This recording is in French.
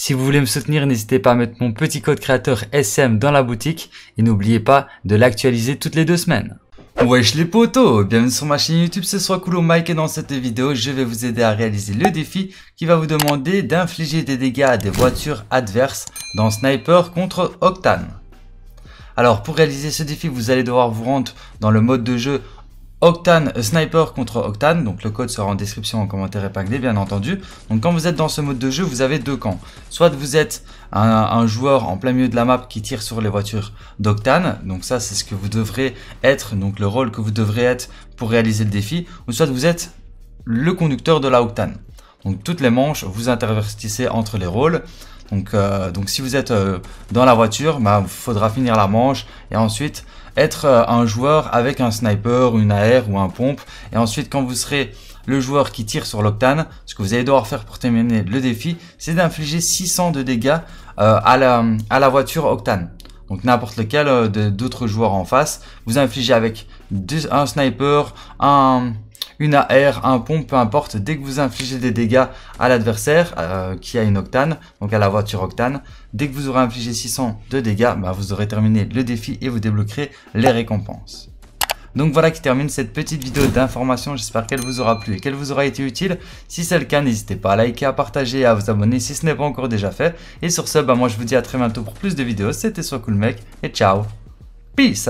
Si vous voulez me soutenir, n'hésitez pas à mettre mon petit code créateur SM dans la boutique et n'oubliez pas de l'actualiser toutes les deux semaines. Wesh les potos Bienvenue sur ma chaîne YouTube, ce soit Coolo Mike et dans cette vidéo, je vais vous aider à réaliser le défi qui va vous demander d'infliger des dégâts à des voitures adverses dans Sniper contre Octane. Alors pour réaliser ce défi, vous allez devoir vous rendre dans le mode de jeu Octane Sniper contre Octane, donc le code sera en description, en commentaire épinglé bien entendu. Donc quand vous êtes dans ce mode de jeu, vous avez deux camps. Soit vous êtes un, joueur en plein milieu de la map qui tire sur les voitures d'Octane, donc ça c'est ce que vous devrez être, donc le rôle que vous devrez être pour réaliser le défi, ou soit vous êtes le conducteur de la Octane. Donc toutes les manches, vous intervertissez entre les rôles. Donc, euh, donc si vous êtes euh, dans la voiture, il bah, faudra finir la manche et ensuite être euh, un joueur avec un sniper, une AR ou un pompe. Et ensuite, quand vous serez le joueur qui tire sur l'octane, ce que vous allez devoir faire pour terminer le défi, c'est d'infliger 600 de dégâts à, la, à la voiture octane. Donc n'importe lequel d'autres joueurs en face, vous infligez avec un sniper, un une AR, un pont, peu importe, dès que vous infligez des dégâts à l'adversaire euh, qui a une octane, donc à la voiture octane, dès que vous aurez infligé 600 de dégâts, bah, vous aurez terminé le défi et vous débloquerez les récompenses. Donc voilà qui termine cette petite vidéo d'information, j'espère qu'elle vous aura plu et qu'elle vous aura été utile. Si c'est le cas, n'hésitez pas à liker, à partager et à vous abonner si ce n'est pas encore déjà fait. Et sur ce, bah moi je vous dis à très bientôt pour plus de vidéos, c'était Soit Cool Mec et ciao Peace